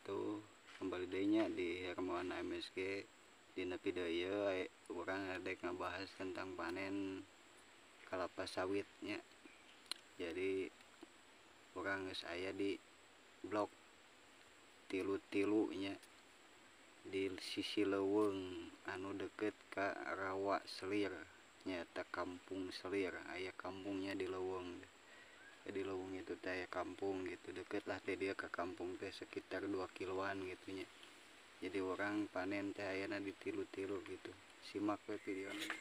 itu sembar daynya di Hermawan MSG dinapidida kurang adange bahas tentang panen kelapa sawitnya jadi kurang saya di blogk tilu-tilunya di sisi lowweg anu deket Ka rawak selir nyata Kaung selir Ayah kampungnya di leweg di jadi lowong itu teh kampung gitu deket lah teh dia ke kampung teh sekitar 2 kiloan gitunya jadi orang panen teh ayana ditilu-tilu gitu simak video videonya